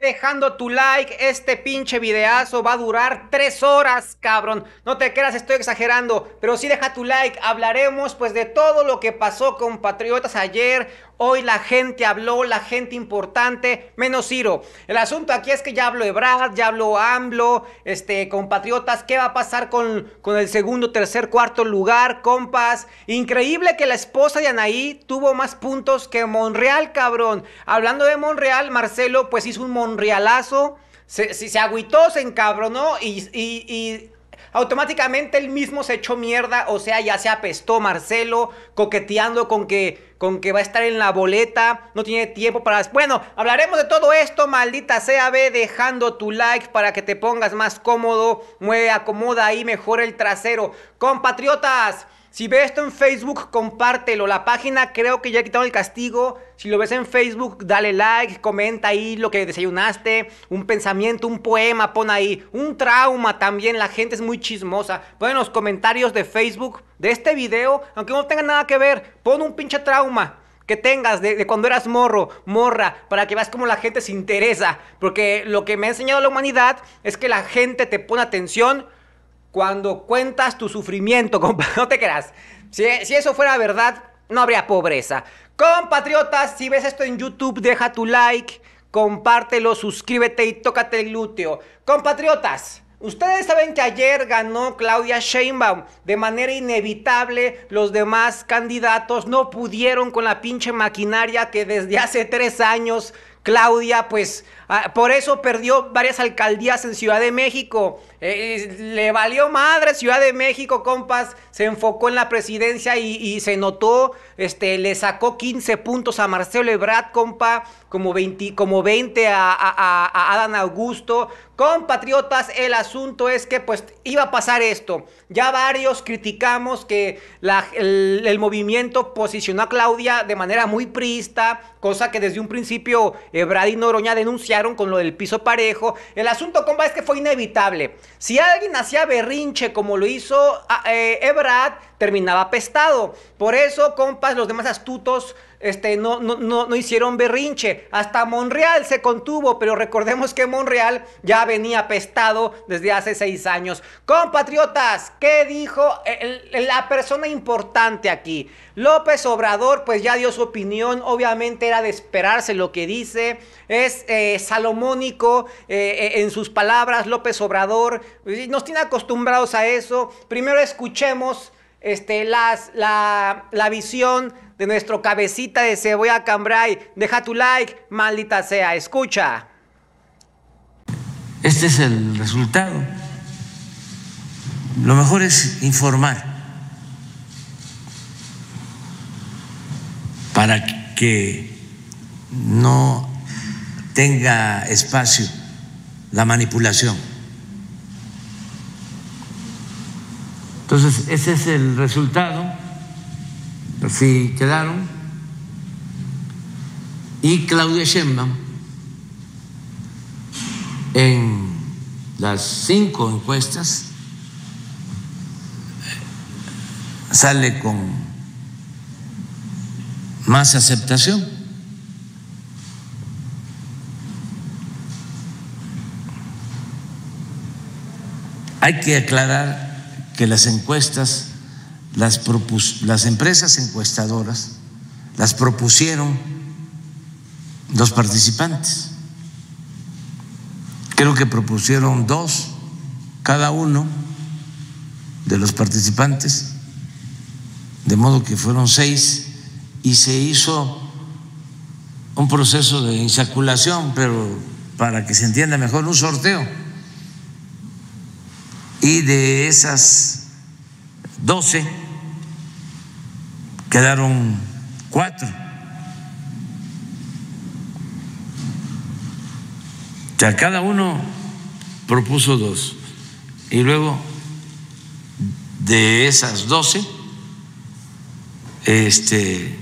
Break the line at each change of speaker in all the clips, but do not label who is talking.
dejando tu like. Este pinche videazo va a durar tres horas, cabrón. No te creas, estoy exagerando. Pero si deja tu like. Hablaremos pues de todo lo que pasó con Patriotas ayer. Hoy la gente habló, la gente importante, menos Ciro. El asunto aquí es que ya habló Ebrard, ya habló AMLO, este, compatriotas, ¿qué va a pasar con, el segundo, tercer, cuarto lugar, compas? Increíble que la esposa de Anaí tuvo más puntos que Monreal, cabrón. Hablando de Monreal, Marcelo pues hizo un Monrealazo. Se, se, se agüitó, se encabronó y automáticamente él mismo se echó mierda, o sea, ya se apestó Marcelo, coqueteando con que, con que va a estar en la boleta, no tiene tiempo para... Bueno, hablaremos de todo esto, maldita sea, ve dejando tu like para que te pongas más cómodo, mueve, acomoda ahí mejor el trasero. Compatriotas, si ves esto en Facebook, compártelo, la página creo que ya quitaron el castigo si lo ves en Facebook, dale like, comenta ahí lo que desayunaste, un pensamiento, un poema, pon ahí, un trauma también. La gente es muy chismosa. Pon en los comentarios de Facebook de este video, aunque no tenga nada que ver, pon un pinche trauma que tengas de, cuando eras morro, morra, para que veas cómo la gente se interesa. Porque lo que me ha enseñado la humanidad es que la gente te pone atención cuando cuentas tu sufrimiento, compa. No te creas. si eso fuera verdad, no habría pobreza. Compatriotas, si ves esto en YouTube, deja tu like, compártelo, suscríbete y tócate el glúteo. Compatriotas, ustedes saben que ayer ganó Claudia Sheinbaum. De manera inevitable, los demás candidatos no pudieron con la pinche maquinaria que desde hace tres años Claudia pues Ah, por eso perdió varias alcaldías en Ciudad de México. Eh, le valió madre Ciudad de México, compas. Se enfocó en la presidencia y, se notó. Este, le sacó 15 puntos a Marcelo Ebrard, compa. Como 20, como 20 a, a, a Adán Augusto. Compatriotas, el asunto es que pues iba a pasar esto. Ya varios criticamos que el, movimiento posicionó a Claudia de manera muy prista, cosa que desde un principio Ebrard y Noroña denunciaron con lo del piso parejo. El asunto, compa, es que fue inevitable. Si alguien hacía berrinche como lo hizo ah, eh, Ebrard, terminaba apestado. Por eso, compas, los demás astutos este, no, no, hicieron berrinche. Hasta Monreal se contuvo, pero recordemos que Monreal ya venía apestado desde hace seis años. Compatriotas, ¿qué dijo la persona importante aquí? López Obrador, pues ya dio su opinión, obviamente era de esperarse lo que dice, es eh, salomónico eh, eh, en sus palabras, López Obrador, nos tiene acostumbrados a eso. Primero escuchemos este, las, la, la visión de nuestro cabecita de cebolla cambrai Deja tu like, maldita sea, escucha.
Este es el resultado. Lo mejor es informar para que no tenga espacio la manipulación. Entonces, ese es el resultado, Si quedaron. Y Claudia Sheinbaum, en las cinco encuestas, sale con más aceptación. Hay que aclarar que las encuestas, las, empresas encuestadoras, las propusieron los participantes. Creo que propusieron dos cada uno de los participantes, de modo que fueron seis, y se hizo un proceso de insaculación, pero para que se entienda mejor, un sorteo y de esas doce quedaron cuatro. ya cada uno propuso dos. Y luego de esas doce este,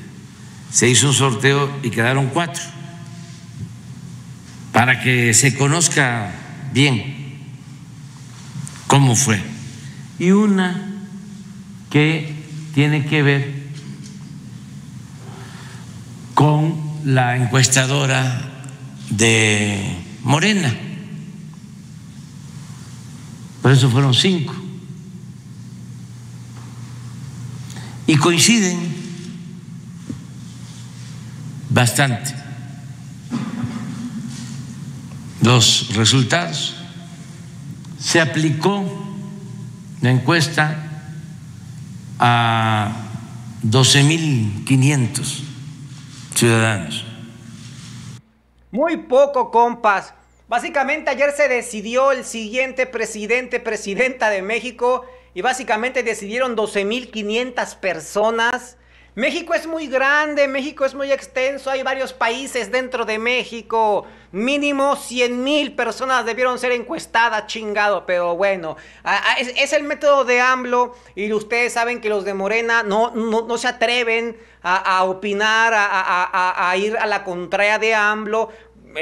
se hizo un sorteo y quedaron cuatro, para que se conozca bien cómo fue. Y una que tiene que ver con la encuestadora de Morena. Por eso fueron cinco. Y coinciden bastante los resultados se aplicó la encuesta a 12.500 ciudadanos.
Muy poco, compas. Básicamente ayer se decidió el siguiente presidente, presidenta de México, y básicamente decidieron 12.500 personas México es muy grande, México es muy extenso, hay varios países dentro de México. Mínimo 100 mil personas debieron ser encuestadas, chingado, pero bueno, es, el método de AMLO y ustedes saben que los de Morena no, no, se atreven a, opinar, a, a, ir a la contraria de AMLO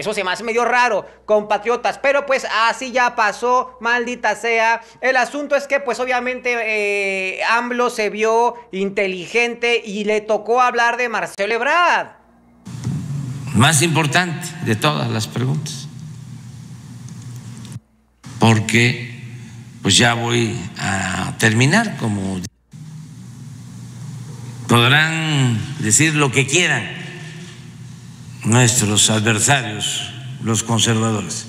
eso se me hace medio raro, compatriotas. Pero pues así ya pasó, maldita sea. El asunto es que pues obviamente eh, AMLO se vio inteligente y le tocó hablar de Marcelo Ebrard.
Más importante de todas las preguntas. Porque pues ya voy a terminar como podrán decir lo que quieran nuestros adversarios, los conservadores.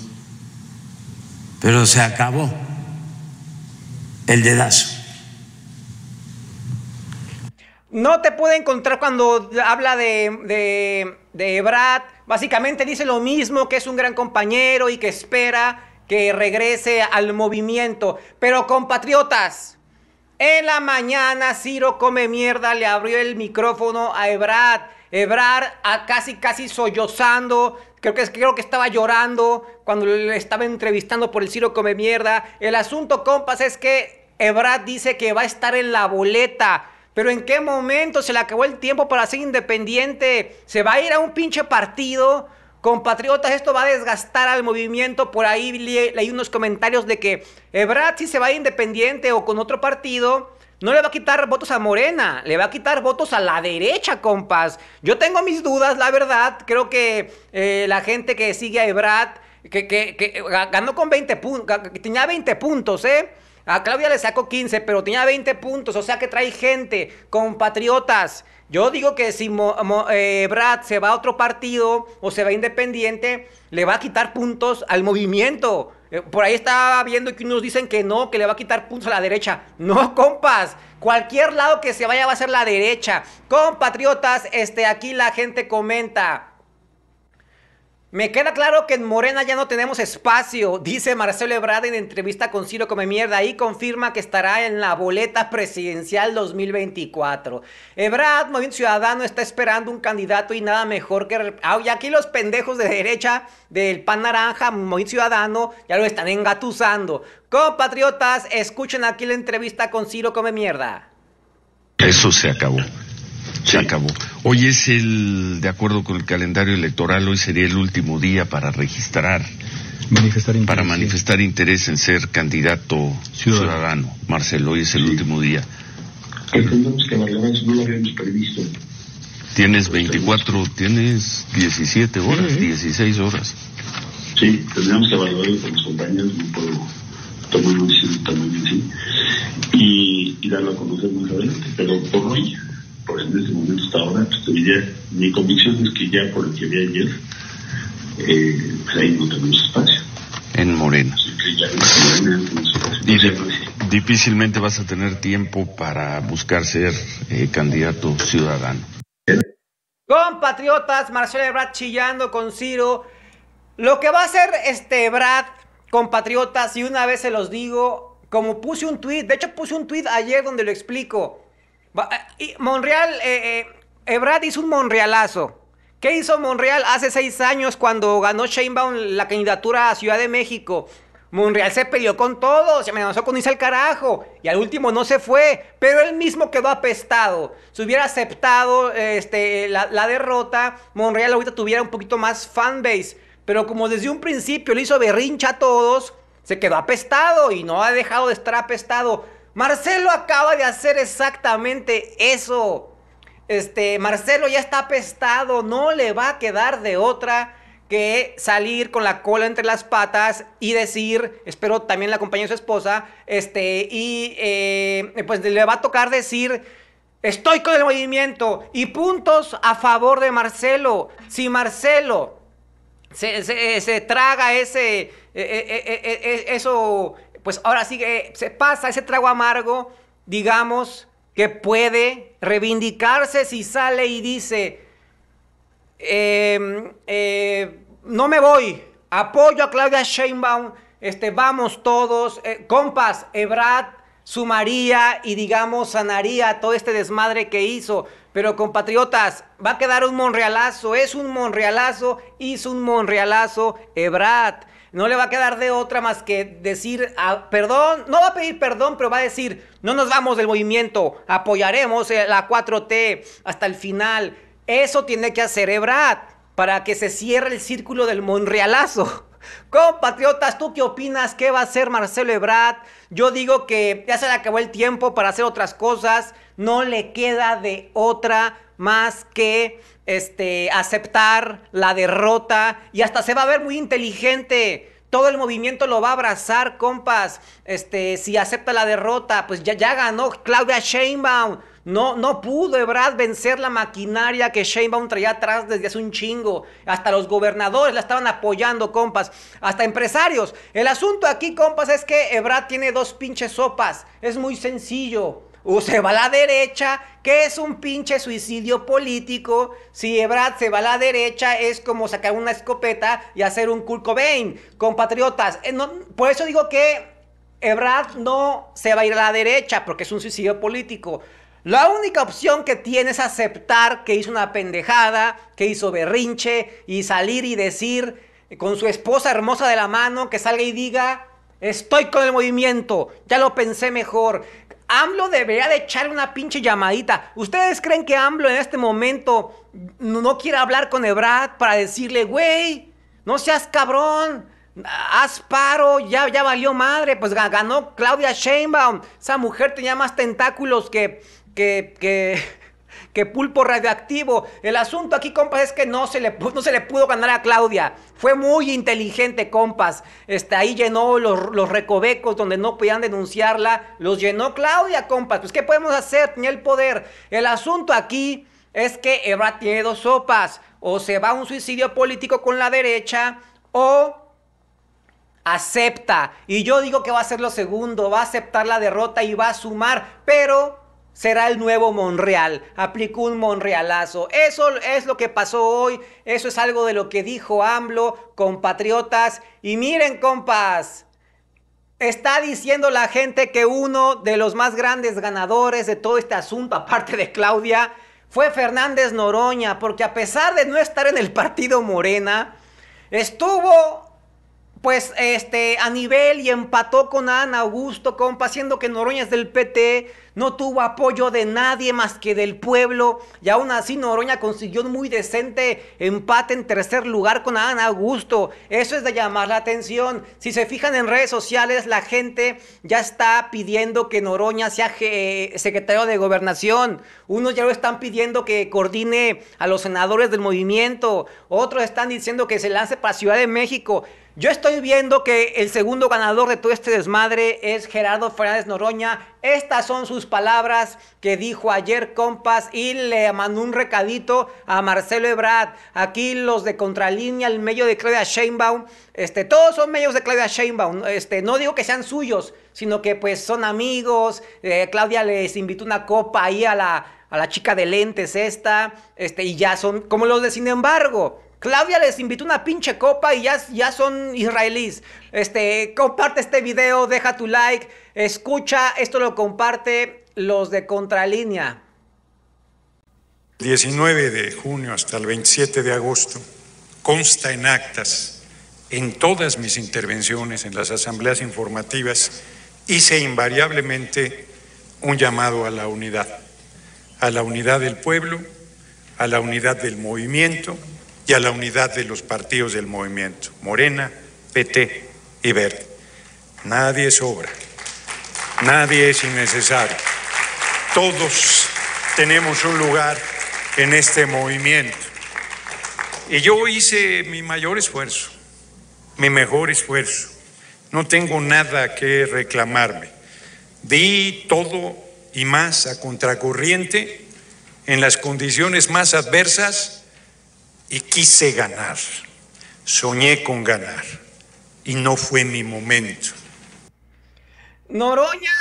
Pero se acabó el dedazo.
No te puede encontrar cuando habla de, de, Básicamente dice lo mismo, que es un gran compañero y que espera que regrese al movimiento. Pero compatriotas, en la mañana, Ciro come mierda, le abrió el micrófono a Ebrad. Ebrard a ah, casi, casi sollozando. Creo que, creo que estaba llorando cuando le estaba entrevistando por el Ciro come mierda. El asunto, compas, es que Ebrad dice que va a estar en la boleta. Pero ¿en qué momento se le acabó el tiempo para ser independiente? ¿Se va a ir a un pinche partido? Compatriotas, esto va a desgastar al movimiento. Por ahí le, leí unos comentarios de que Ebrard si se va independiente o con otro partido, no le va a quitar votos a Morena, le va a quitar votos a la derecha, compas. Yo tengo mis dudas, la verdad. Creo que eh, la gente que sigue a Ebrard, que, que ganó con 20 puntos, tenía 20 puntos, ¿eh? A Claudia le sacó 15, pero tenía 20 puntos. O sea que trae gente, compatriotas. Yo digo que si eh, Brad se va a otro partido o se va independiente, le va a quitar puntos al movimiento. Eh, por ahí estaba viendo que unos dicen que no, que le va a quitar puntos a la derecha. No, compas. Cualquier lado que se vaya va a ser la derecha. Compatriotas, este, aquí la gente comenta. Me queda claro que en Morena ya no tenemos espacio, dice Marcelo Ebrard en entrevista con Ciro Come Mierda y confirma que estará en la boleta presidencial 2024. Ebrard, Movimiento Ciudadano, está esperando un candidato y nada mejor que... y aquí los pendejos de derecha del Pan Naranja, Movimiento Ciudadano, ya lo están engatusando. Compatriotas, escuchen aquí la entrevista con Ciro Come Mierda.
Eso se acabó. Se acabó. Hoy es el, de acuerdo con el calendario electoral, hoy sería el último día para registrar. Manifestar para manifestar interés en ser candidato ciudadano. Marcelo, hoy es el último día. Entendemos que Barrabás no lo habíamos previsto. Tienes 24, tienes 17 horas, 16 horas. Sí, tendríamos que evaluarlo con los compañeros, no tomar y, y darlo a conocer más adelante,
pero por hoy por en este momento hasta ahora, mi convicción es que ya por el que vi ayer, eh, pues ahí no tenemos espacio. En Morena.
Dice, difícilmente vas a tener tiempo para buscar ser eh, candidato ciudadano.
Compatriotas, Marcelo Brad chillando con Ciro. Lo que va a hacer este Brad, compatriotas, y una vez se los digo, como puse un tweet, de hecho puse un tweet ayer donde lo explico. Eh, y Monreal, eh, eh hizo un monrealazo. ¿Qué hizo Monreal hace seis años cuando ganó Sheinbaum la candidatura a Ciudad de México? Monreal se peleó con todos, se amenazó con irse el carajo y al último no se fue, pero él mismo quedó apestado. Si hubiera aceptado este, la, la, derrota, Monreal ahorita tuviera un poquito más fanbase, pero como desde un principio le hizo berrincha a todos, se quedó apestado y no ha dejado de estar apestado. Marcelo acaba de hacer exactamente eso. Este, Marcelo ya está apestado, no le va a quedar de otra que salir con la cola entre las patas y decir, espero también la acompañe su esposa, este, y eh, pues le va a tocar decir, estoy con el movimiento y puntos a favor de Marcelo. Si Marcelo se, se traga ese, e, e, e, eso pues ahora sí que se pasa ese trago amargo, digamos, que puede reivindicarse si sale y dice, em, eh, no me voy, apoyo a Claudia Sheinbaum, este, vamos todos, eh, compas, Ebrad sumaría y digamos sanaría todo este desmadre que hizo. Pero compatriotas, va a quedar un monrealazo, es un monrealazo, hizo un monrealazo, Ebrad no le va a quedar de otra más que decir, ah, perdón, no va a pedir perdón, pero va a decir, no nos vamos del movimiento, apoyaremos eh, la 4T hasta el final. Eso tiene que hacer Ebrad para que se cierre el círculo del Monrealazo. Compatriotas, ¿tú qué opinas? ¿Qué va a hacer Marcelo Ebrad? Yo digo que ya se le acabó el tiempo para hacer otras cosas. No le queda de otra más que este, aceptar la derrota y hasta se va a ver muy inteligente. Todo el movimiento lo va a abrazar, compas. Este, si acepta la derrota, pues ya, ya ganó Claudia Sheinbaum. No, no pudo Ebrad vencer la maquinaria que Sheinbaum traía atrás desde hace un chingo. Hasta los gobernadores la estaban apoyando, compas. Hasta empresarios. El asunto aquí, compas, es que Ebrad tiene dos pinches sopas. Es muy sencillo o se va a la derecha, que es un pinche suicidio político. Si Ebrard se va a la derecha, es como sacar una escopeta y hacer un Kurt Cobain. Compatriotas, eh, por eso digo que Ebrard no se va a ir a la derecha, porque es un suicidio político. La única opción que tiene es aceptar que hizo una pendejada, que hizo berrinche y salir y decir eh, con su esposa hermosa de la mano que salga y diga, estoy con el movimiento, ya lo pensé mejor. AMLO debería de echar una pinche llamadita. ¿Ustedes creen que AMLO en este momento no quiere hablar con Ebrad para decirle, güey, no seas cabrón, haz paro, ya, ya valió madre? Pues ganó Claudia Sheinbaum. Esa mujer tenía más tentáculos que, que, que pulpo radioactivo. El asunto aquí, compas, es que no se le, se le pudo ganar a Claudia. Fue muy inteligente, compas. Este, ahí llenó los, los recovecos donde no podían denunciarla. Los llenó Claudia, compas. Pues, ¿qué podemos hacer? Tenía el poder. El asunto aquí es que Eva tiene dos sopas. O se va a un suicidio político con la derecha o acepta. Y yo digo que va a ser lo segundo, va a aceptar la derrota y va a sumar. Pero será el nuevo Monreal. Aplicó un Monrealazo. Eso es lo que pasó hoy. Eso es algo de lo que dijo AMLO, compatriotas. Y miren, compas. Está diciendo la gente que uno de los más grandes ganadores de todo este asunto, aparte de Claudia, fue Fernández Noroña, porque a pesar de no estar en el partido Morena, estuvo pues este, a nivel y empató con Ana Augusto, compa, siendo que Noroña es del PT, no tuvo apoyo de nadie más que del pueblo, y aún así Noroña consiguió un muy decente empate en tercer lugar con Ana Augusto. Eso es de llamar la atención. Si se fijan en redes sociales, la gente ya está pidiendo que Noroña sea eh, secretario de gobernación. Unos ya lo están pidiendo que coordine a los senadores del movimiento, otros están diciendo que se lance para Ciudad de México. Yo estoy viendo que el segundo ganador de todo este desmadre es Gerardo Fernández Noroña. Estas son sus palabras que dijo ayer Compas y le mandó un recadito a Marcelo Ebrard. Aquí los de Contralínea, el medio de Claudia Sheinbaum. Este, todos son medios de Claudia Sheinbaum. Este, no digo que sean suyos, sino que pues son amigos. Eh, Claudia les invitó una copa ahí a la, a la chica de lentes esta. Este, y ya son como los de Sin Embargo. Claudia les invitó una pinche copa y ya, ya son israelíes. Este, comparte este video, deja tu like, escucha, esto lo comparte los de Contralínea.
19 de junio hasta el 27 de agosto consta en actas en todas mis intervenciones en las asambleas informativas hice invariablemente un llamado a la unidad, a la unidad del pueblo, a la unidad del movimiento y a la unidad de los partidos del movimiento, Morena, PT y Verde. Nadie es sobra, nadie es innecesario. Todos tenemos un lugar en este movimiento. Y yo hice mi mayor esfuerzo, mi mejor esfuerzo. No tengo nada que reclamarme. Di todo y más a contracorriente en las condiciones más adversas y quise ganar. Soñé con ganar y no fue mi momento.
Noroña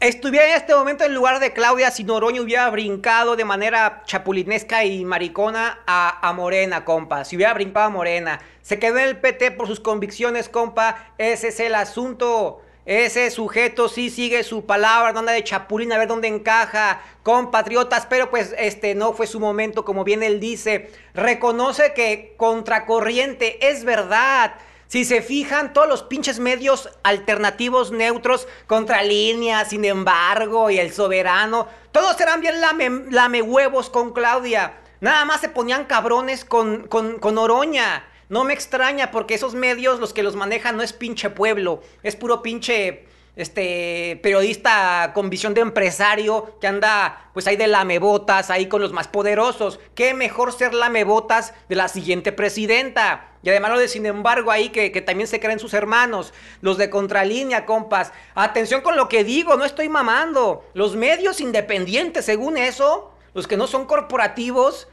estuviera en este momento en lugar de Claudia si Noroña hubiera brincado de manera chapulinesca y maricona a, a, Morena, compa. Si hubiera brincado a Morena. Se quedó en el PT por sus convicciones, compa. Ese es el asunto. Ese sujeto sí sigue su palabra, no anda de chapulín a ver dónde encaja, compatriotas, pero pues este no fue su momento, como bien él dice. Reconoce que contracorriente es verdad. Si se fijan, todos los pinches medios alternativos neutros, Contralínea, sin embargo, y el soberano, todos eran bien lame, lame huevos con Claudia. Nada más se ponían cabrones con, con, con Oroña. No me extraña porque esos medios los que los manejan no es pinche pueblo, es puro pinche este periodista con visión de empresario que anda pues ahí de lamebotas, ahí con los más poderosos. Qué mejor ser lamebotas de la siguiente presidenta. Y además lo de sin embargo ahí que, que también se creen sus hermanos, los de contralínea, compas. Atención con lo que digo, no estoy mamando. Los medios independientes, según eso, los que no son corporativos,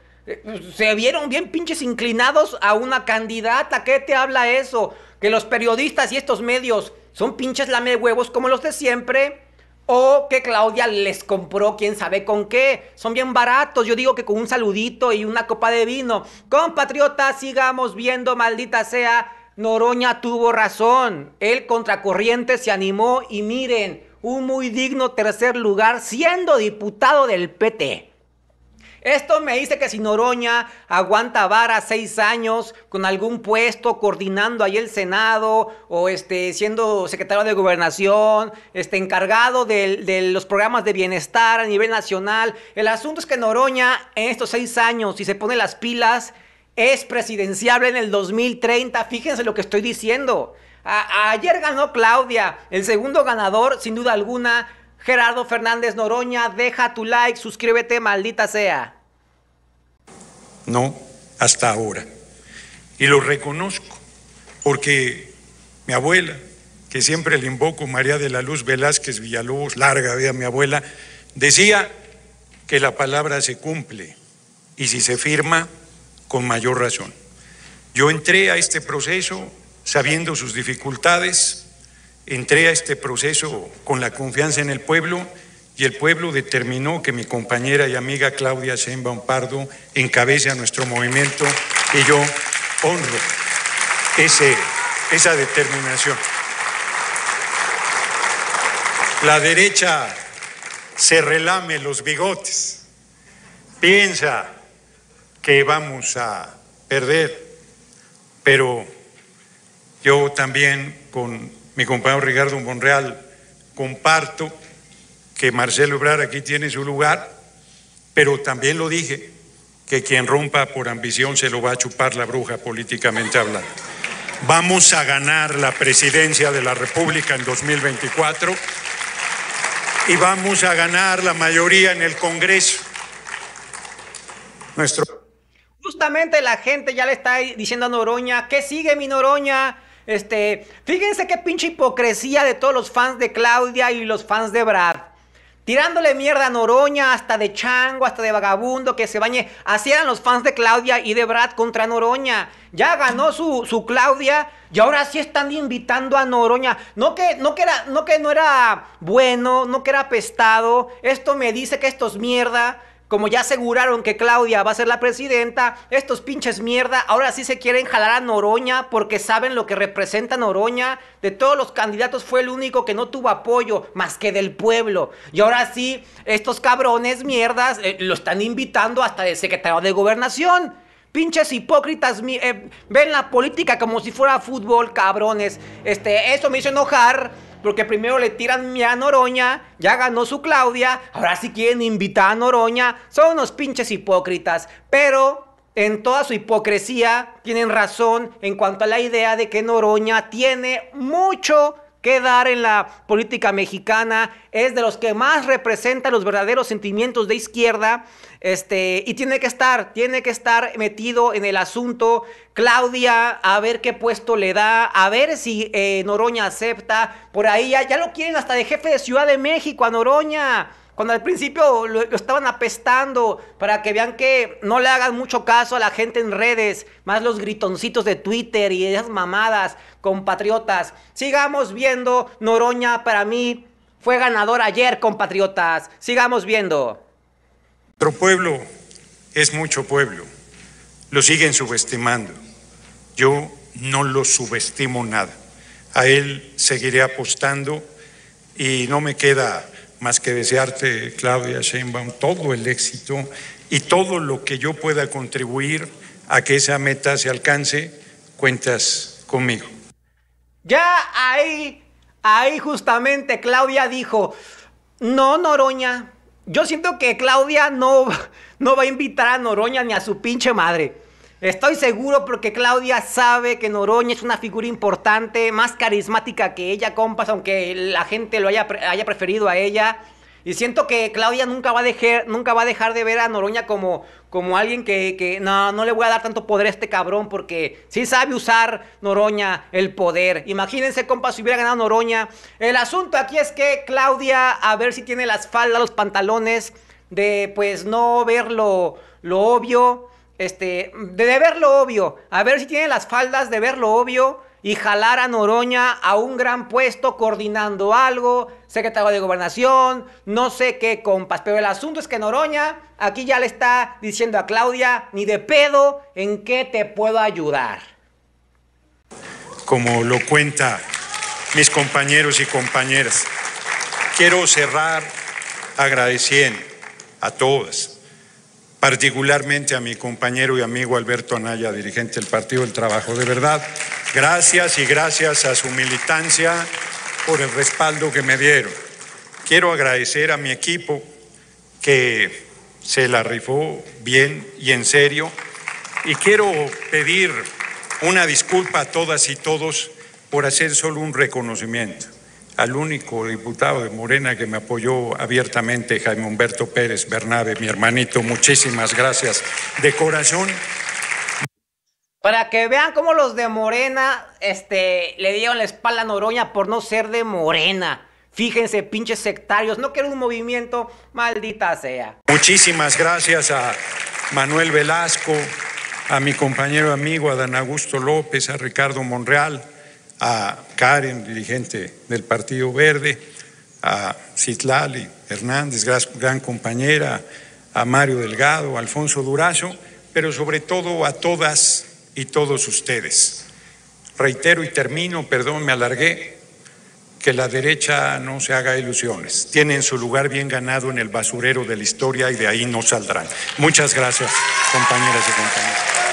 se vieron bien pinches inclinados a una candidata. ¿Qué te habla eso? Que los periodistas y estos medios son pinches lame huevos como los de siempre. O que Claudia les compró quién sabe con qué. Son bien baratos. Yo digo que con un saludito y una copa de vino. Compatriotas, sigamos viendo, maldita sea. Noroña tuvo razón. El contracorriente se animó y miren, un muy digno tercer lugar siendo diputado del PT. Esto me dice que si Noroña aguanta vara seis años con algún puesto, coordinando ahí el Senado, o este, siendo secretario de gobernación, este, encargado de, los programas de bienestar a nivel nacional. El asunto es que Noroña en estos seis años, si se pone las pilas, es presidenciable en el 2030. Fíjense lo que estoy diciendo. ayer ganó Claudia, el segundo ganador, sin duda alguna. Gerardo Fernández Noroña, deja tu like, suscríbete, maldita sea
no hasta ahora. Y lo reconozco, porque mi abuela, que siempre le invoco, María de la Luz Velázquez Villalobos, larga vida mi abuela, decía que la palabra se cumple y si se firma, con mayor razón. Yo entré a este proceso sabiendo sus dificultades, entré a este proceso con la confianza en el pueblo y el pueblo determinó que mi compañera y amiga Claudia Sheinbaum Pardo encabece a nuestro movimiento y yo honro ese, esa determinación. La derecha se relame los bigotes, piensa que vamos a perder, pero yo también con mi compañero Ricardo Monreal comparto que Marcelo Ebrard aquí tiene su lugar, pero también lo dije, que quien rompa por ambición se lo va a chupar la bruja políticamente hablando. Vamos a ganar la presidencia de la República en 2024 y vamos a ganar la mayoría en el Congreso. Nuestro...
Justamente la gente ya le está diciendo a Noroña, ¿qué sigue mi Noroña? Este, fíjense qué pinche hipocresía de todos los fans de Claudia y los fans de Brad tirándole mierda a Noroña, hasta de chango, hasta de vagabundo, que se bañe. Así eran los fans de Claudia y de Brad contra Noroña. Ya ganó su, su Claudia y ahora sí están invitando a Noroña. No que, no, que era, no que no era bueno, no que era apestado. Esto me dice que esto es mierda. Como ya aseguraron que Claudia va a ser la presidenta, estos pinches mierda ahora sí se quieren jalar a Noroña porque saben lo que representa Noroña. De todos los candidatos fue el único que no tuvo apoyo más que del pueblo. Y ahora sí, estos cabrones mierdas eh, lo están invitando hasta el secretario de gobernación. Pinches hipócritas, eh, ven la política como si fuera fútbol, cabrones. Este, eso me hizo enojar porque primero le tiran a Noroña, ya ganó su Claudia, ahora sí quieren invitar a Noroña, son unos pinches hipócritas, pero en toda su hipocresía tienen razón en cuanto a la idea de que Noroña tiene mucho quedar en la política mexicana, es de los que más representa los verdaderos sentimientos de izquierda, este, y tiene que estar, tiene que estar metido en el asunto. Claudia, a ver qué puesto le da, a ver si eh, Noroña acepta, por ahí ya lo quieren hasta de jefe de Ciudad de México a Noroña. Cuando al principio lo, estaban apestando para que vean que no le hagan mucho caso a la gente en redes, más los gritoncitos de Twitter y esas mamadas, compatriotas. Sigamos viendo, Noroña para mí fue ganador ayer, compatriotas. Sigamos viendo.
Nuestro pueblo es mucho pueblo. Lo siguen subestimando. Yo no lo subestimo nada. A él seguiré apostando y no me queda más que desearte, Claudia Sheinbaum, todo el éxito y todo lo que yo pueda contribuir a que esa meta se alcance, cuentas conmigo.
Ya ahí, ahí justamente Claudia dijo, no, Noroña, yo siento que Claudia no, no va a invitar a Noroña ni a su pinche madre. Estoy seguro porque Claudia sabe que Noroña es una figura importante, más carismática que ella, compas, aunque la gente lo haya, haya preferido a ella. Y siento que Claudia nunca va a dejar, nunca va a dejar de ver a Noroña como, como alguien que, no, no le voy a dar tanto poder a este cabrón porque sí sabe usar Noroña el poder. Imagínense, compas, si hubiera ganado Noroña. El asunto aquí es que Claudia, a ver si tiene las faldas, los pantalones, de pues no ver lo obvio este, de, ver lo obvio, a ver si tiene las faldas de ver lo obvio y jalar a Noroña a un gran puesto coordinando algo, secretario de gobernación, no sé qué compas, pero el asunto es que Noroña aquí ya le está diciendo a Claudia, ni de pedo, ¿en qué te puedo ayudar?
Como lo cuenta mis compañeros y compañeras, quiero cerrar agradeciendo a todas particularmente a mi compañero y amigo Alberto Anaya, dirigente del Partido del Trabajo. De verdad, gracias y gracias a su militancia por el respaldo que me dieron. Quiero agradecer a mi equipo que se la rifó bien y en serio y quiero pedir una disculpa a todas y todos por hacer solo un reconocimiento al único diputado de Morena que me apoyó abiertamente, Jaime Humberto Pérez Bernabe, mi hermanito. Muchísimas gracias de corazón.
Para que vean cómo los de Morena este, le dieron la espalda a Noroña por no ser de Morena. Fíjense, pinches sectarios, no quiero un movimiento, maldita sea.
Muchísimas gracias a Manuel Velasco, a mi compañero amigo Dan Augusto López, a Ricardo Monreal, a Karen, dirigente del Partido Verde, a Citlali Hernández, gran compañera, a Mario Delgado, a Alfonso Durazo, pero sobre todo a todas y todos ustedes. Reitero y termino, perdón, me alargué, que la derecha no se haga ilusiones. Tienen su lugar bien ganado en el basurero de la historia y de ahí no saldrán. Muchas gracias, compañeras y compañeros.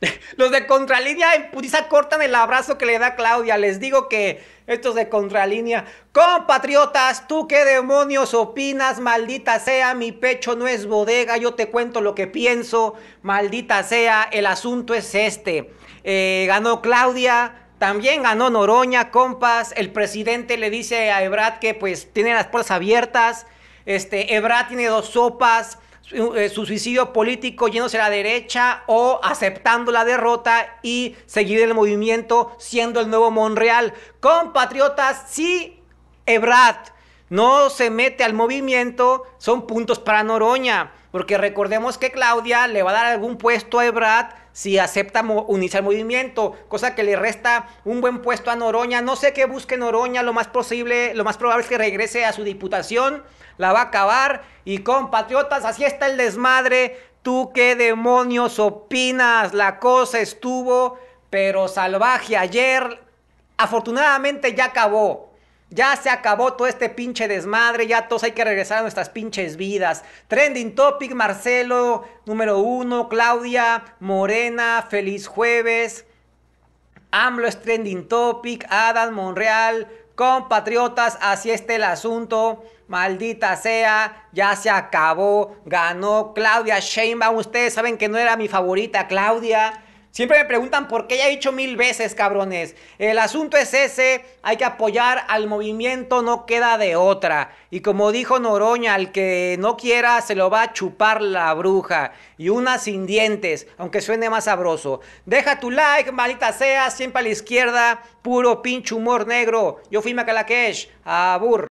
Los de Contralínea en cortan el abrazo que le da Claudia. Les digo que estos de Contralínea. Compatriotas, ¿tú qué demonios opinas? Maldita sea, mi pecho no es bodega. Yo te cuento lo que pienso. Maldita sea, el asunto es este. Eh, ganó Claudia. También ganó Noroña, compas. El presidente le dice a Ebrad que pues tiene las puertas abiertas. Este, Ebrad tiene dos sopas. Eh, su, suicidio político yéndose a la derecha o aceptando la derrota y seguir el movimiento siendo el nuevo Monreal. Compatriotas, sí, Ebrad no se mete al movimiento, son puntos para Noroña. Porque recordemos que Claudia le va a dar algún puesto a Ebrad si acepta unirse al movimiento, cosa que le resta un buen puesto a Noroña. No sé qué busque Noroña, lo más posible, lo más probable es que regrese a su diputación, la va a acabar. Y compatriotas, así está el desmadre. ¿Tú qué demonios opinas? La cosa estuvo, pero salvaje ayer. Afortunadamente ya acabó. Ya se acabó todo este pinche desmadre, ya todos hay que regresar a nuestras pinches vidas. Trending Topic, Marcelo, número uno, Claudia, Morena, feliz jueves. AMLO es Trending Topic, Adam Monreal, compatriotas, así está el asunto. Maldita sea, ya se acabó, ganó Claudia Sheinbaum. Ustedes saben que no era mi favorita Claudia, Siempre me preguntan por qué ya he dicho mil veces, cabrones. El asunto es ese, hay que apoyar al movimiento, no queda de otra. Y como dijo Noroña, al que no quiera se lo va a chupar la bruja. Y una sin dientes, aunque suene más sabroso. Deja tu like, malita sea, siempre a la izquierda, puro pinche humor negro. Yo fui Macalakesh, abur.